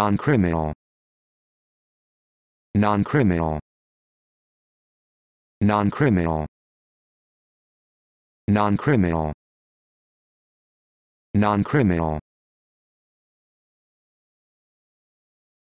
non-criminal non-criminal non-criminal non-criminal non-criminal